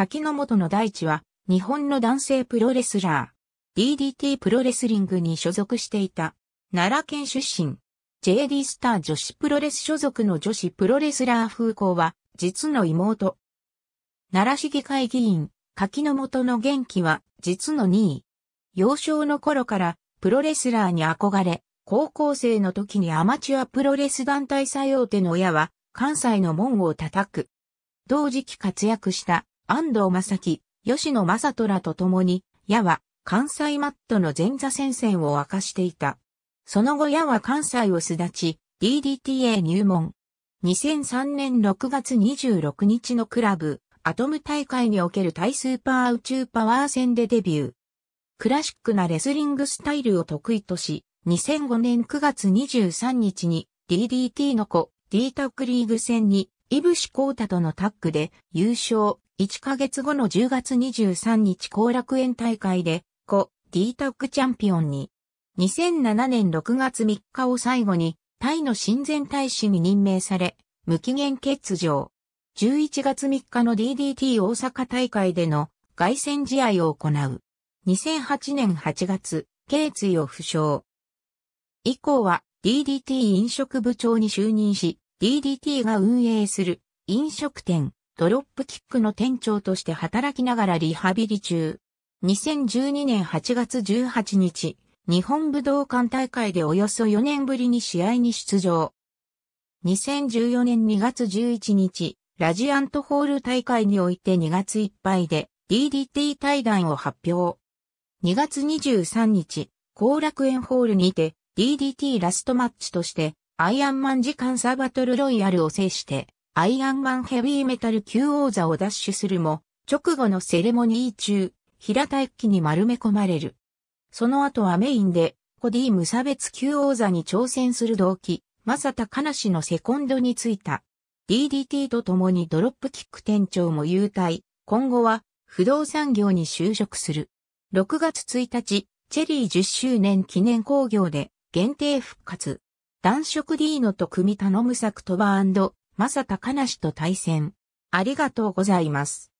柿の元の大地は、日本の男性プロレスラー。DDT プロレスリングに所属していた。奈良県出身。JD スター女子プロレス所属の女子プロレスラー風光は、実の妹。奈良市議会議員、柿の元の元気は、実の2位。幼少の頃から、プロレスラーに憧れ、高校生の時にアマチュアプロレス団体最大手の親は、関西の門を叩く。同時期活躍した安藤正樹、吉野正虎と共に、矢は関西マットの前座戦線を明かしていた。その後矢は関西を巣立ち、DDTA 入門。2003年6月26日のクラブ、アトム大会における対スーパー宇宙パワー戦でデビュー。クラシックなレスリングスタイルを得意とし、2005年9月23日に DDT の子、D タックリーグ戦に、イブシコータとのタッグで優勝、1ヶ月後の10月23日後楽園大会で、5、D タッグチャンピオンに。2007年6月3日を最後に、タイの親善大使に任命され、無期限欠場。11月3日の DDT 大阪大会での外戦試合を行う。2008年8月、頸椎を負傷。以降は DDT 飲食部長に就任し、DDT が運営する飲食店ドロップキックの店長として働きながらリハビリ中。2012年8月18日、日本武道館大会でおよそ4年ぶりに試合に出場。2014年2月11日、ラジアントホール大会において2月いっぱいで DDT 対談を発表。2月23日、後楽園ホールにて DDT ラストマッチとしてアイアンマン時間サーバトルロイヤルを制してアイアンマンヘビーメタル級王座を奪取するも、直後のセレモニー中、平田一輝に丸め込まれる。その後はメインで、コディ無差別級王座に挑戦する動機、さた。かなしのセコンドについた。DDT と共にドロップキック店長も優退、今後は不動産業に就職する。6月1日、チェリー10周年記念興行で限定復活。男色 D のと組み頼む作トバ正隆梨と対戦。ありがとうございます。